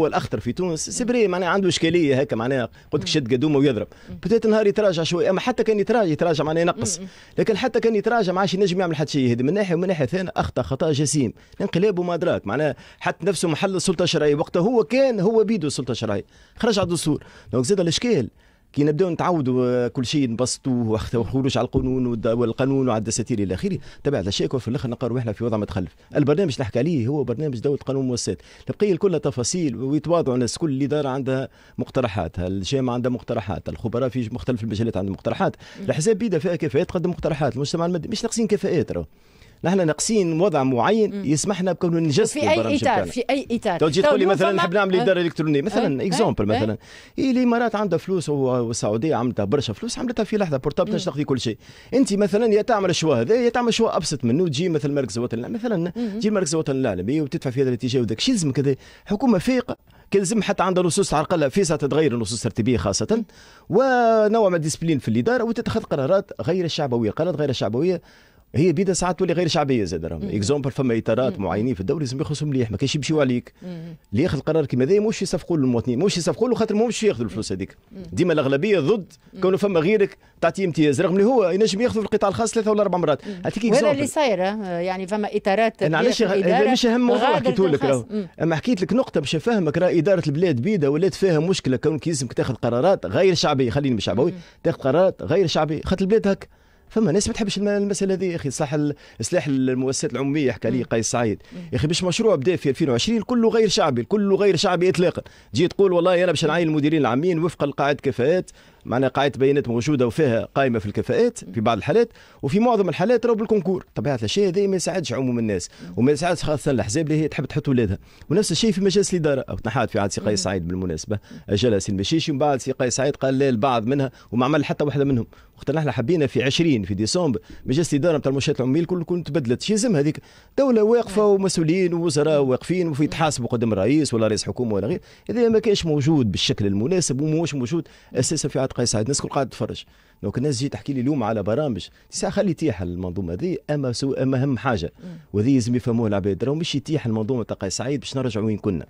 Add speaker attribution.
Speaker 1: هو الاخطر في تونس سبري معناها عنده اشكاليه هكا معناها قلت لك شد قدومه ويضرب بدات نهار يتراجع شوي اما حتى كان يتراجع يتراجع معناها ينقص لكن حتى كان يتراجع ما عادش ينجم يعمل حتى شيء هذا من ناحيه ومن ناحيه ثانيه اخطا خطا جسيم انقلاب وما ادراك معناها حتى نفسه محل السلطه الشرعيه وقتها هو كان هو بيده السلطه الشرعيه خرج على الدستور دونك زاد الاشكال كي نبداو نتعودوا آه، كل شيء نبسطوه وخروج على القانون والقانون وعلى الدساتير الى اخره تبع الاشياء في الاخر نقروا احنا في وضع متخلف البرنامج اللي نحكي عليه هو برنامج دوله قانون مؤسسات تبقي كلها تفاصيل ويتواضعوا الناس كل الاداره عندها مقترحاتها الجامعه عندها مقترحات الخبراء في مختلف المجالات عندهم مقترحات الحساب بيدها فيها كفاءات تقدم مقترحات المجتمع المدني مش ناقصين كفاءات راه نحن ناقصين وضع معين يسمحنا بكون نجسد في اي اطار في اي اطار تو تجي تقول لي مثلا نحب نعمل آه. اداره الكترونيه مثلا اكزومبل آه. آه. مثلا هي الامارات عندها فلوس والسعوديه عملتها برشا فلوس عملتها في لحظه بورتاب تنشطح في كل شيء انت مثلا يا تعمل الشوا هذا يا تعمل شوا ابسط منه تجي مثل المركز الوطني مثلا تجي المركز الوطني العالمي وتدفع في هذا الاتجاه وذاك الشيء لازم كذا حكومه فيق كلزم حتى عندها نصوص على الاقل فيسا تتغير النصوص الترتيبيه خاصه ونوع من الديسبلين في الاداره وتتخذ قرارات غير الشعبويه، قرارات غير الشعبويه هي بيدا ساعات تولي غير شعبيه زاد راهم اكزومبل فما اطارات معينين في الدوري لازم يخصهم مليح ما كانش يمشيو عليك اللي ياخذ قرار كيما هذا مش يصفقوا للمواطنين مش يصفقوا له خاطر ماهمش ياخذوا الفلوس هذيك ديما الاغلبيه ضد كونه فما غيرك تعطيه امتياز رغم اللي هو ينجم ياخذ في القطاع الخاص ثلاثه ولا اربع مرات هذيك وهذا اللي صاير يعني فما اطارات انا علاش مش اهم موضوع حكيت لك اما حكيت لك نقطه باش نفهمك راه اداره البلاد بيدا ولات فيها مشكله كونك لازمك تاخذ قرارات غير شعبيه خليني مش شعبوي تاخذ قرارات غير شعبيه خاطر البلاد هكا فما ناس ما تحبش المساله هذه يا اخي صح اصلاح المؤسسات العموميه حكى لي قيس سعيد يا اخي باش مشروع بدا في 2020 كله غير شعبي كله غير شعبي اطلاقا تجي تقول والله انا باش نعين المديرين العامين وفق القاعده كفاءات معناها قاعده بيانات موجوده وفيها قائمه في الكفاءات في بعض الحالات وفي معظم الحالات راهو بالكونكور طبيعه الشيء هذا ما يساعدش عموم الناس وما يساعدش خاصه الاحزاب اللي هي تحب تحط ولادها ونفس الشيء في مجلس الاداره او تنحات في عهد سي قيس سعيد بالمناسبه اجلها سي المشيشي ومن بعد سي قيس سعيد قال لا البعض منها وما عمل حتى واحده منهم وقت احنا حبينا في 20 في ديسمبر مجلس الاداره نتاع المنشات العموميه الكل كنت تبدلت شي زم هذيك دوله واقفه نعم. ومسؤولين ووزراء نعم. واقفين وفي ويتحاسبوا نعم. قدام الرئيس ولا رئيس حكومه ولا غير هذا ما كانش موجود بالشكل المناسب وموش موجود اساسا في عاد قيس الناس الكل قاعده تتفرج دونك الناس تجي تحكي لي اليوم على برامج ساعه خلي تيح المنظومه هذه اما سو اما اهم حاجه وهذه لازم يفهموها العباد راهو مش يتيح المنظومه تاع قيس سعيد باش نرجعوا وين كنا